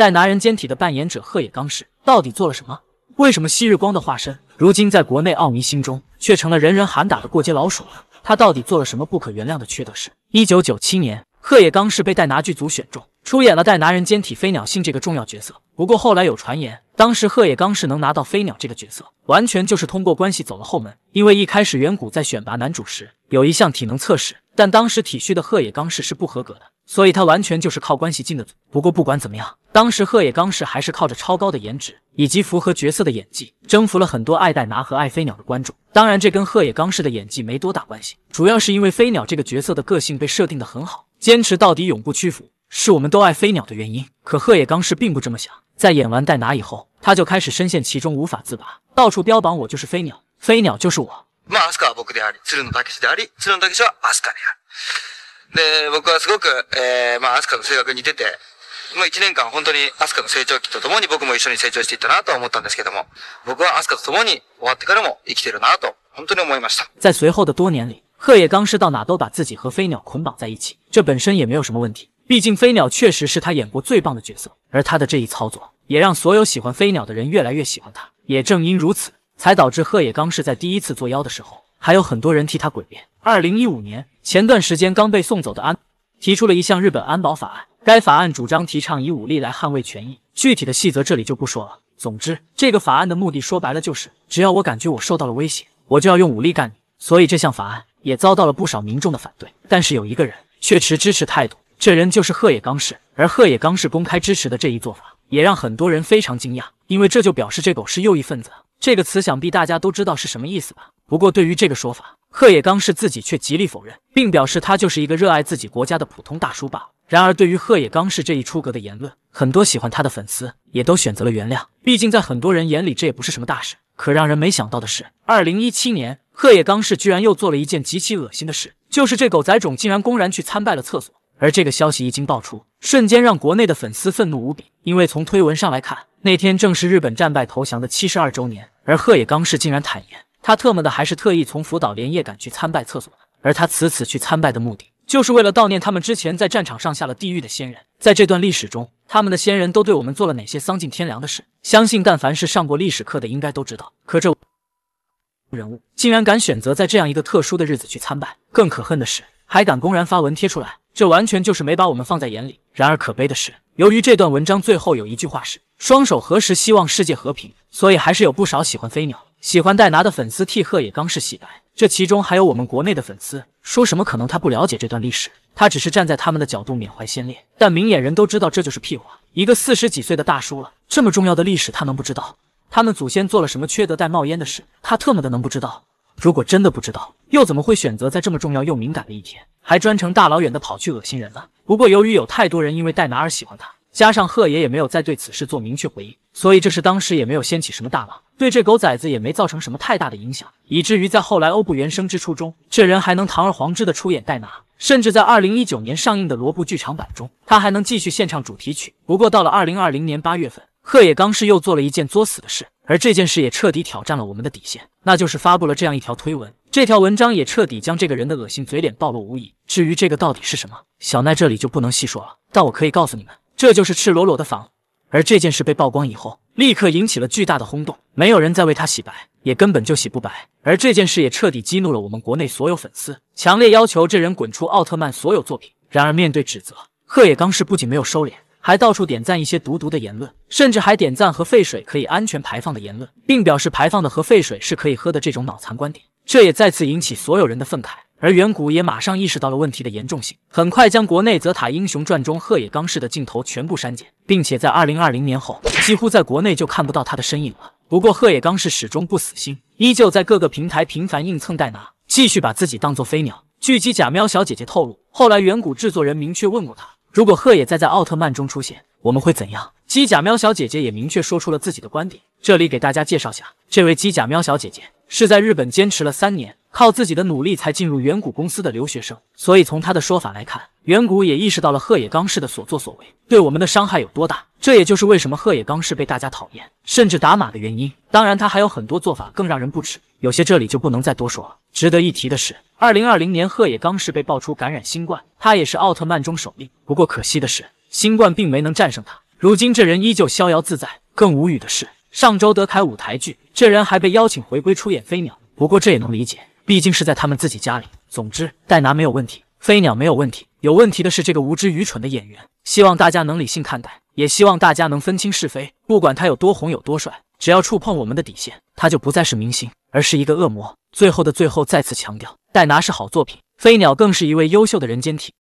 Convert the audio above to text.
代拿人间体的扮演者鹤野刚士到底做了什么？为什么昔日光的化身，如今在国内奥迷心中却成了人人喊打的过街老鼠了？他到底做了什么不可原谅的缺德事？一九九七年，鹤野刚士被代拿剧组选中，出演了代拿人间体飞鸟信这个重要角色。不过后来有传言，当时鹤野刚士能拿到飞鸟这个角色，完全就是通过关系走了后门。因为一开始远古在选拔男主时，有一项体能测试，但当时体虚的鹤野刚士是不合格的。所以他完全就是靠关系进的组。不过不管怎么样，当时贺野刚士还是靠着超高的颜值以及符合角色的演技，征服了很多爱戴拿和爱飞鸟的观众。当然，这跟贺野刚士的演技没多大关系，主要是因为飞鸟这个角色的个性被设定的很好，坚持到底，永不屈服，是我们都爱飞鸟的原因。可贺野刚士并不这么想，在演完戴拿以后，他就开始深陷其中无法自拔，到处标榜我就是飞鸟，飞鸟就是我。で、僕はすごく、えー、まあ、アスカの性格に出て、もう一年間本当にアスカの成長期とともに僕も一緒に成長していったなと思ったんですけども、僕はアスカとともに終わってからも生きてるなと、本当に思いました。在随后的多年里，贺野刚是到哪都把自己和飞鸟捆绑在一起，这本身也没有什么问题。毕竟飞鸟确实是他演过最棒的角色，而他的这一操作也让所有喜欢飞鸟的人越来越喜欢他。也正因如此，才导致贺野刚是在第一次作妖的时候。还有很多人替他诡辩。二零一五年前段时间刚被送走的安提出了一项日本安保法案，该法案主张提倡以武力来捍卫权益。具体的细则这里就不说了。总之，这个法案的目的说白了就是，只要我感觉我受到了威胁，我就要用武力干你。所以这项法案也遭到了不少民众的反对。但是有一个人却持支持态度，这人就是鹤野刚士。而鹤野刚士公开支持的这一做法，也让很多人非常惊讶，因为这就表示这狗是右翼分子。这个词想必大家都知道是什么意思吧？不过对于这个说法，贺野刚士自己却极力否认，并表示他就是一个热爱自己国家的普通大叔罢了。然而，对于贺野刚士这一出格的言论，很多喜欢他的粉丝也都选择了原谅，毕竟在很多人眼里，这也不是什么大事。可让人没想到的是，二零一七年，贺野刚士居然又做了一件极其恶心的事，就是这狗仔种竟然公然去参拜了厕所。而这个消息一经爆出，瞬间让国内的粉丝愤怒无比，因为从推文上来看。那天正是日本战败投降的七十二周年，而鹤野刚士竟然坦言，他特么的还是特意从福岛连夜赶去参拜厕所。而他此次去参拜的目的，就是为了悼念他们之前在战场上下了地狱的先人。在这段历史中，他们的先人都对我们做了哪些丧尽天良的事？相信但凡是上过历史课的，应该都知道。可这人物竟然敢选择在这样一个特殊的日子去参拜，更可恨的是，还敢公然发文贴出来，这完全就是没把我们放在眼里。然而可悲的是，由于这段文章最后有一句话是。双手合十，希望世界和平。所以还是有不少喜欢飞鸟、喜欢戴拿的粉丝替贺野刚士洗白。这其中还有我们国内的粉丝，说什么可能他不了解这段历史，他只是站在他们的角度缅怀先烈。但明眼人都知道这就是屁话。一个四十几岁的大叔了，这么重要的历史他能不知道？他们祖先做了什么缺德带冒烟的事，他特么的能不知道？如果真的不知道，又怎么会选择在这么重要又敏感的一天，还专程大老远的跑去恶心人呢？不过由于有太多人因为戴拿而喜欢他。加上贺野也没有再对此事做明确回应，所以这事当时也没有掀起什么大浪，对这狗崽子也没造成什么太大的影响，以至于在后来《欧布原生之初》中，这人还能堂而皇之的出演戴拿，甚至在二零一九年上映的罗布剧场版中，他还能继续献唱主题曲。不过到了二零二零年八月份，贺野刚是又做了一件作死的事，而这件事也彻底挑战了我们的底线，那就是发布了这样一条推文。这条文章也彻底将这个人的恶心嘴脸暴露无遗。至于这个到底是什么，小奈这里就不能细说了，但我可以告诉你们。这就是赤裸裸的仿，而这件事被曝光以后，立刻引起了巨大的轰动，没有人再为他洗白，也根本就洗不白。而这件事也彻底激怒了我们国内所有粉丝，强烈要求这人滚出奥特曼所有作品。然而面对指责，贺野刚是不仅没有收敛，还到处点赞一些毒毒的言论，甚至还点赞和废水可以安全排放的言论，并表示排放的和废水是可以喝的这种脑残观点，这也再次引起所有人的愤慨。而远古也马上意识到了问题的严重性，很快将国内《泽塔英雄传》中鹤野刚士的镜头全部删减，并且在二零二零年后，几乎在国内就看不到他的身影了。不过鹤野刚士始终不死心，依旧在各个平台频繁硬蹭代拿，继续把自己当做飞鸟。据机甲喵小姐姐透露，后来远古制作人明确问过他，如果鹤野再在奥特曼中出现，我们会怎样？机甲喵小姐姐也明确说出了自己的观点。这里给大家介绍下，这位机甲喵小姐姐是在日本坚持了三年。靠自己的努力才进入远古公司的留学生，所以从他的说法来看，远古也意识到了鹤野刚士的所作所为对我们的伤害有多大。这也就是为什么鹤野刚士被大家讨厌，甚至打码的原因。当然，他还有很多做法更让人不齿，有些这里就不能再多说了。值得一提的是，二零二零年鹤野刚士被爆出感染新冠，他也是奥特曼中首例。不过可惜的是，新冠并没能战胜他，如今这人依旧逍遥自在。更无语的是，上周德凯舞台剧，这人还被邀请回归出演飞鸟。不过这也能理解。毕竟是在他们自己家里。总之，戴拿没有问题，飞鸟没有问题，有问题的是这个无知愚蠢的演员。希望大家能理性看待，也希望大家能分清是非。不管他有多红有多帅，只要触碰我们的底线，他就不再是明星，而是一个恶魔。最后的最后，再次强调，戴拿是好作品，飞鸟更是一位优秀的人间体。